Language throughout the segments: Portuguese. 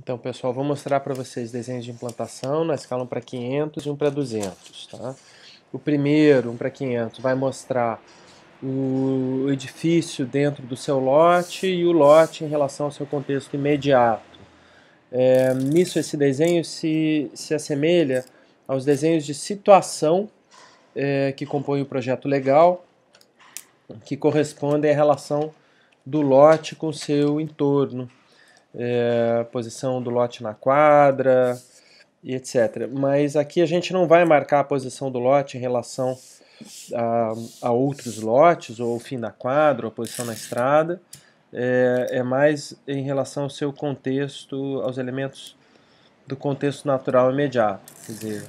Então, pessoal, vou mostrar para vocês desenhos de implantação na escala 1 para 500 e 1 para 200. Tá? O primeiro, 1 para 500, vai mostrar o edifício dentro do seu lote e o lote em relação ao seu contexto imediato. É, nisso, esse desenho se, se assemelha aos desenhos de situação é, que compõem o projeto legal, que correspondem à relação do lote com o seu entorno é, posição do lote na quadra e etc. Mas aqui a gente não vai marcar a posição do lote em relação a, a outros lotes, ou o fim da quadra, ou a posição na estrada. É, é, mais em relação ao seu contexto, aos elementos do contexto natural imediato, quer dizer,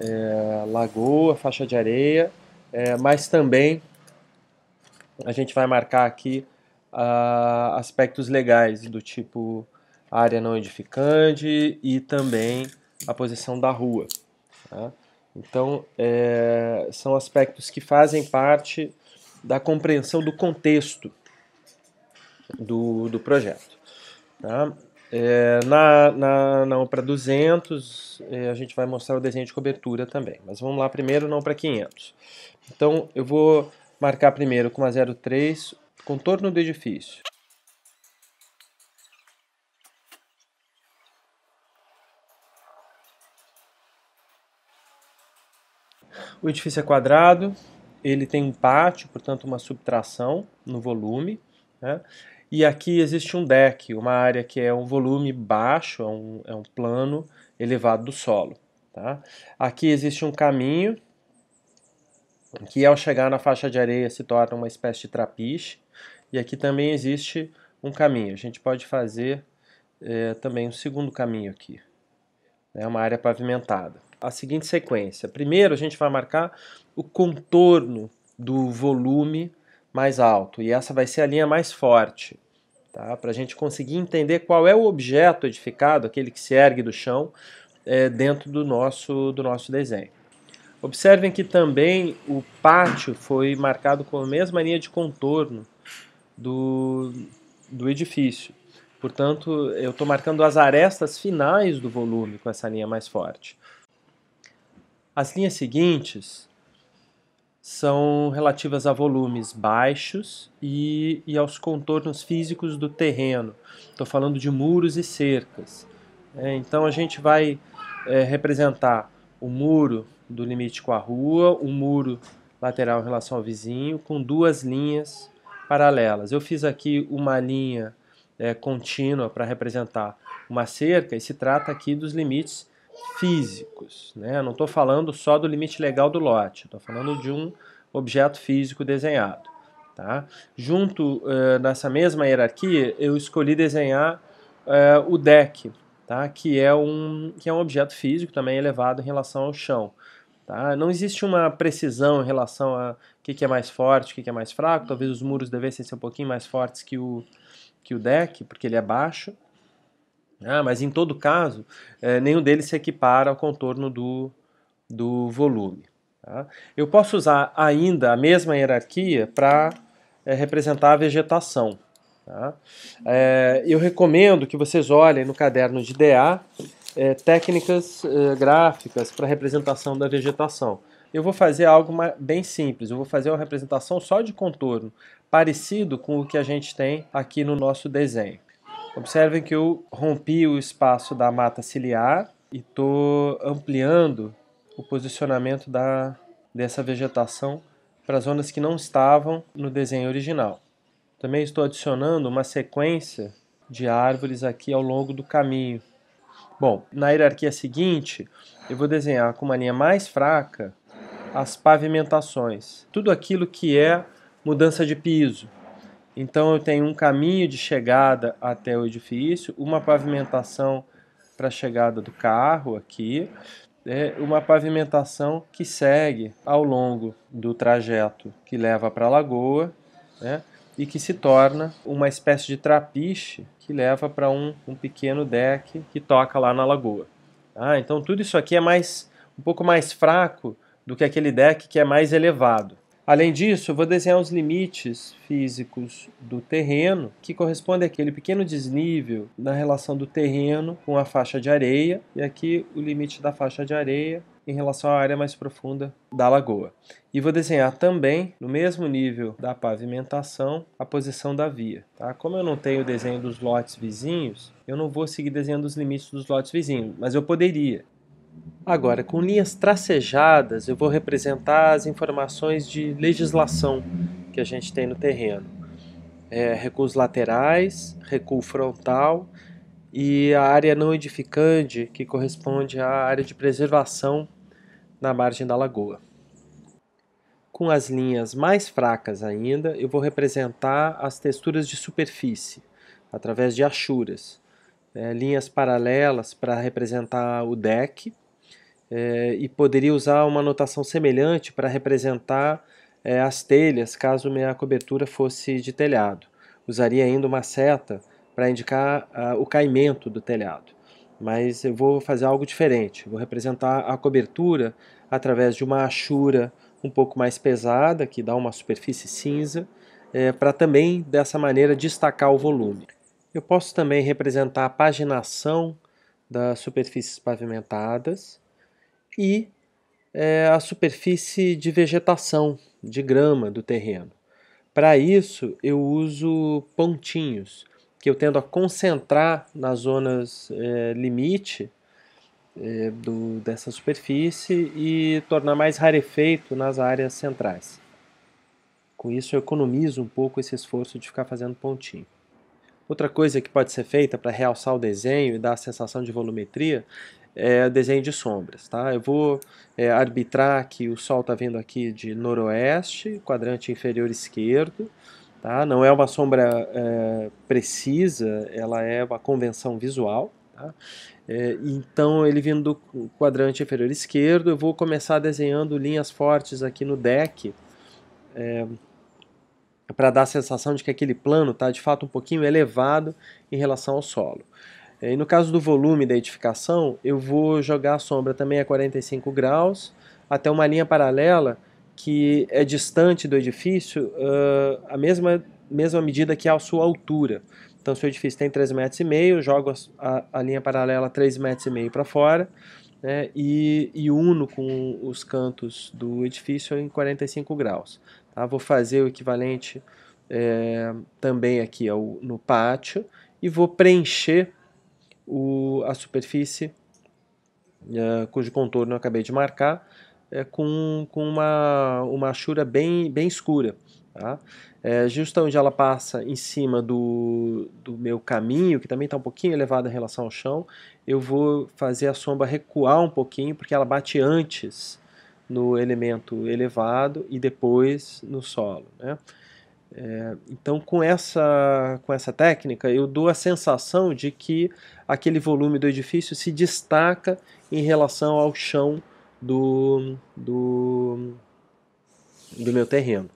é, lagoa, faixa de areia, é, mas também a gente vai marcar aqui a aspectos legais, do tipo área não edificante e também a posição da rua. Tá? Então, é, são aspectos que fazem parte da compreensão do contexto do, do projeto. Tá? É, na, na, na opra 200, é, a gente vai mostrar o desenho de cobertura também, mas vamos lá primeiro na para 500. Então, eu vou marcar primeiro com a 03 Contorno do edifício. O edifício é quadrado, ele tem um pátio, portanto uma subtração no volume, né? e aqui existe um deck, uma área que é um volume baixo, é um, é um plano elevado do solo. Tá? Aqui existe um caminho que ao chegar na faixa de areia se torna uma espécie de trapiche, e aqui também existe um caminho. A gente pode fazer é, também um segundo caminho aqui. É né, uma área pavimentada. A seguinte sequência. Primeiro a gente vai marcar o contorno do volume mais alto. E essa vai ser a linha mais forte. Tá? Para a gente conseguir entender qual é o objeto edificado, aquele que se ergue do chão, é, dentro do nosso, do nosso desenho. Observem que também o pátio foi marcado com a mesma linha de contorno do, do edifício. Portanto, eu estou marcando as arestas finais do volume com essa linha mais forte. As linhas seguintes são relativas a volumes baixos e, e aos contornos físicos do terreno. Estou falando de muros e cercas. É, então, a gente vai é, representar o muro do limite com a rua, o muro lateral em relação ao vizinho, com duas linhas paralelas. Eu fiz aqui uma linha é, contínua para representar uma cerca e se trata aqui dos limites físicos. Né? Não estou falando só do limite legal do lote, estou falando de um objeto físico desenhado. Tá? Junto é, nessa mesma hierarquia, eu escolhi desenhar é, o deck, tá? que, é um, que é um objeto físico também elevado em relação ao chão. Tá? Não existe uma precisão em relação a o que, que, é mais forte, o que, que, é mais fraco. Talvez os muros devessem ser um pouquinho mais fortes que o, que o deck, porque ele é baixo. Ah, mas em todo caso, é, nenhum deles se equipara ao contorno do, do volume. Tá? Eu posso usar ainda a mesma hierarquia para é, eh, representar a vegetação. Tá? É, eu recomendo que vocês olhem no caderno de DA é, técnicas é, gráficas para representação da vegetação. Eu vou fazer algo bem simples, eu vou fazer uma representação só de contorno, parecido com o que a gente tem aqui no nosso desenho. Observem que eu rompi o espaço da mata ciliar e estou ampliando o posicionamento da, dessa vegetação para zonas que não estavam no desenho original. Também estou adicionando uma sequência de árvores aqui ao longo do caminho, Bom, na hierarquia seguinte, eu vou desenhar com uma linha mais fraca as pavimentações, tudo aquilo que é mudança de piso. Então eu tenho um caminho de chegada até o edifício, uma pavimentação para a chegada do carro aqui, é uma pavimentação que segue ao longo do trajeto que leva para a lagoa né, e que se torna uma espécie de trapiche que leva para um, um pequeno deck que toca lá na lagoa. Ah, então tudo isso aqui é mais um pouco mais fraco do que aquele deck que é mais elevado. Além disso, eu vou desenhar os limites físicos do terreno, que corresponde àquele pequeno desnível na relação do terreno com a faixa de areia, e aqui o limite da faixa de areia em relação à área mais profunda da lagoa. E vou desenhar também, no mesmo nível da pavimentação, a posição da via. Tá? Como eu não tenho o desenho dos lotes vizinhos, eu não vou seguir desenhando os limites dos lotes vizinhos, mas eu poderia. Agora, com linhas tracejadas, eu vou representar as informações de legislação que a gente tem no terreno. É, recuos laterais, recuo frontal e a área não edificante, que corresponde à área de preservação na margem da lagoa. Com as linhas mais fracas ainda, eu vou representar as texturas de superfície, através de achuras. É, linhas paralelas para representar o deck, é, e poderia usar uma notação semelhante para representar é, as telhas, caso minha cobertura fosse de telhado. Usaria ainda uma seta para indicar ah, o caimento do telhado mas eu vou fazer algo diferente. Vou representar a cobertura através de uma achura um pouco mais pesada, que dá uma superfície cinza, é, para também dessa maneira destacar o volume. Eu posso também representar a paginação das superfícies pavimentadas e é, a superfície de vegetação, de grama do terreno. Para isso, eu uso pontinhos que eu tendo a concentrar nas zonas é, limite é, do, dessa superfície e tornar mais rarefeito nas áreas centrais. Com isso eu economizo um pouco esse esforço de ficar fazendo pontinho. Outra coisa que pode ser feita para realçar o desenho e dar a sensação de volumetria é desenho de sombras. Tá? Eu vou é, arbitrar que o sol está vindo aqui de noroeste, quadrante inferior esquerdo, Tá? Não é uma sombra é, precisa, ela é uma convenção visual. Tá? É, então, ele vindo do quadrante inferior esquerdo, eu vou começar desenhando linhas fortes aqui no deck, é, para dar a sensação de que aquele plano está de fato um pouquinho elevado em relação ao solo. É, e no caso do volume da edificação, eu vou jogar a sombra também a 45 graus, até uma linha paralela que é distante do edifício uh, a mesma, mesma medida que é a sua altura. Então, se o edifício tem 3,5 metros, e meio, jogo a, a linha paralela 3,5 metros e meio para fora né, e, e uno com os cantos do edifício em 45 graus. Tá? Vou fazer o equivalente é, também aqui ao, no pátio e vou preencher o, a superfície uh, cujo contorno eu acabei de marcar é, com, com uma, uma achura bem, bem escura. Tá? É, justo onde ela passa em cima do, do meu caminho, que também está um pouquinho elevado em relação ao chão, eu vou fazer a sombra recuar um pouquinho, porque ela bate antes no elemento elevado e depois no solo. Né? É, então, com essa, com essa técnica, eu dou a sensação de que aquele volume do edifício se destaca em relação ao chão do, do, do meu terreno.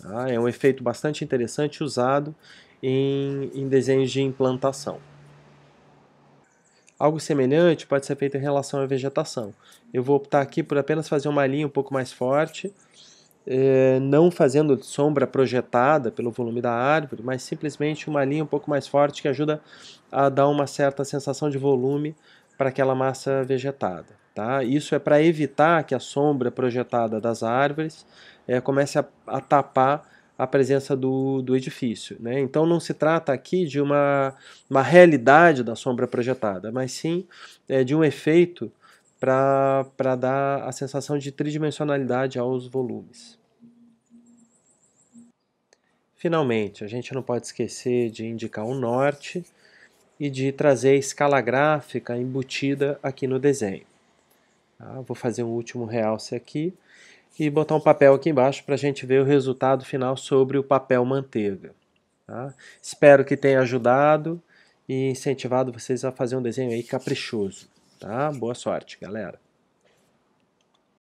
Tá? É um efeito bastante interessante usado em, em desenhos de implantação. Algo semelhante pode ser feito em relação à vegetação. Eu vou optar aqui por apenas fazer uma linha um pouco mais forte, é, não fazendo sombra projetada pelo volume da árvore, mas simplesmente uma linha um pouco mais forte que ajuda a dar uma certa sensação de volume para aquela massa vegetada. Tá? Isso é para evitar que a sombra projetada das árvores é, comece a, a, tapar a presença do, do edifício. Né? Então não se trata aqui de uma, uma realidade da sombra projetada, mas sim é, de um efeito para dar a sensação de tridimensionalidade aos volumes. Finalmente, a gente não pode esquecer de indicar o norte, e de trazer a escala gráfica embutida aqui no desenho. Tá? Vou fazer um último realce aqui e botar um papel aqui embaixo para a gente ver o resultado final sobre o papel manteiga. Tá? Espero que tenha ajudado e incentivado vocês a fazer um desenho aí caprichoso. Tá? Boa sorte, galera!